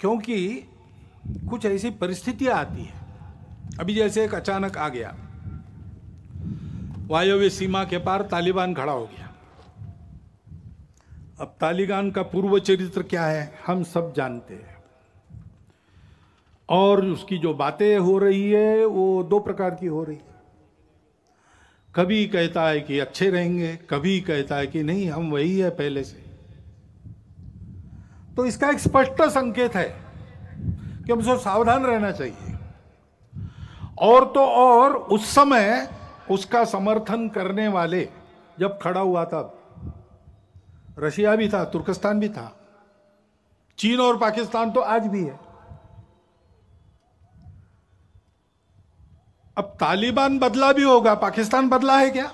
क्योंकि कुछ ऐसी परिस्थितियां आती है अभी जैसे एक अचानक आ गया वायव्य सीमा के पार तालिबान खड़ा हो गया अब तालिबान का पूर्व चरित्र क्या है हम सब जानते हैं और उसकी जो बातें हो रही है वो दो प्रकार की हो रही है कभी कहता है कि अच्छे रहेंगे कभी कहता है कि नहीं हम वही है पहले से तो इसका एक स्पष्ट संकेत है कि हमसे सावधान रहना चाहिए और तो और उस समय उसका समर्थन करने वाले जब खड़ा हुआ था रशिया भी था तुर्कस्तान भी था चीन और पाकिस्तान तो आज भी है अब तालिबान बदला भी होगा पाकिस्तान बदला है क्या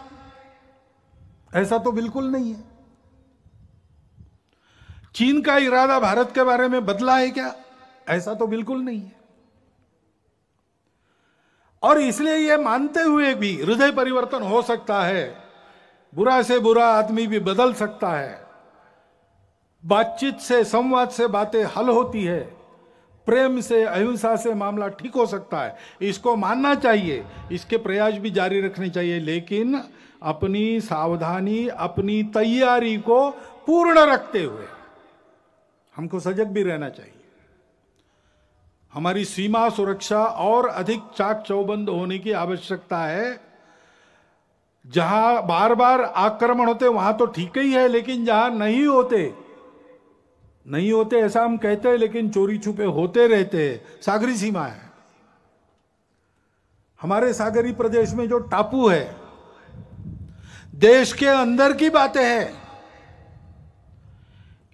ऐसा तो बिल्कुल नहीं है चीन का इरादा भारत के बारे में बदला है क्या ऐसा तो बिल्कुल नहीं है और इसलिए यह मानते हुए भी हृदय परिवर्तन हो सकता है बुरा से बुरा आदमी भी बदल सकता है बातचीत से संवाद से बातें हल होती है प्रेम से अहिंसा से मामला ठीक हो सकता है इसको मानना चाहिए इसके प्रयास भी जारी रखने चाहिए लेकिन अपनी सावधानी अपनी तैयारी को पूर्ण रखते हुए हमको सजग भी रहना चाहिए हमारी सीमा सुरक्षा और अधिक चाक चौबंद होने की आवश्यकता है जहां बार बार आक्रमण होते वहां तो ठीक ही है लेकिन जहां नहीं होते नहीं होते ऐसा हम कहते हैं लेकिन चोरी छुपे होते रहते हैं सागरी सीमा है हमारे सागरी प्रदेश में जो टापू है देश के अंदर की बातें हैं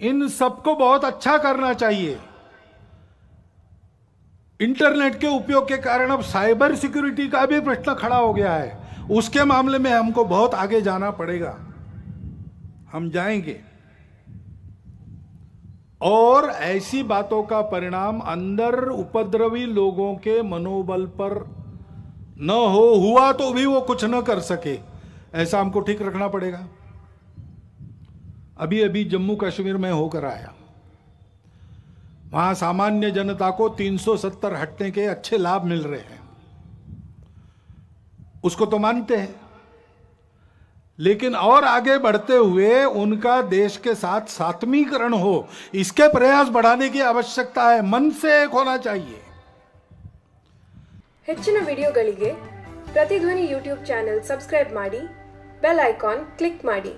इन सबको बहुत अच्छा करना चाहिए इंटरनेट के उपयोग के कारण अब साइबर सिक्योरिटी का भी प्रश्न खड़ा हो गया है उसके मामले में हमको बहुत आगे जाना पड़ेगा हम जाएंगे और ऐसी बातों का परिणाम अंदर उपद्रवी लोगों के मनोबल पर न हो हुआ तो भी वो कुछ न कर सके ऐसा हमको ठीक रखना पड़ेगा अभी अभी जम्मू कश्मीर में होकर आया वहां सामान्य जनता को 370 हटने के अच्छे लाभ मिल रहे हैं उसको तो मानते हैं लेकिन और आगे बढ़ते हुए उनका देश के साथ सातमीकरण हो इसके प्रयास बढ़ाने की आवश्यकता है मन से एक होना चाहिए ಹೆಚ್ಚಿನ ವಿಡಿಯೋಗಳಿಗೆ ಪ್ರತಿಧ್ವನಿ ಯೂಟ್ಯೂಬ್ ಚಾನೆಲ್ ಸಬ್ಸ್ಕ್ರೈಬ್ ಮಾಡಿ ಬೆಲ್ ಐಕಾನ್ ಕ್ಲಿಕ್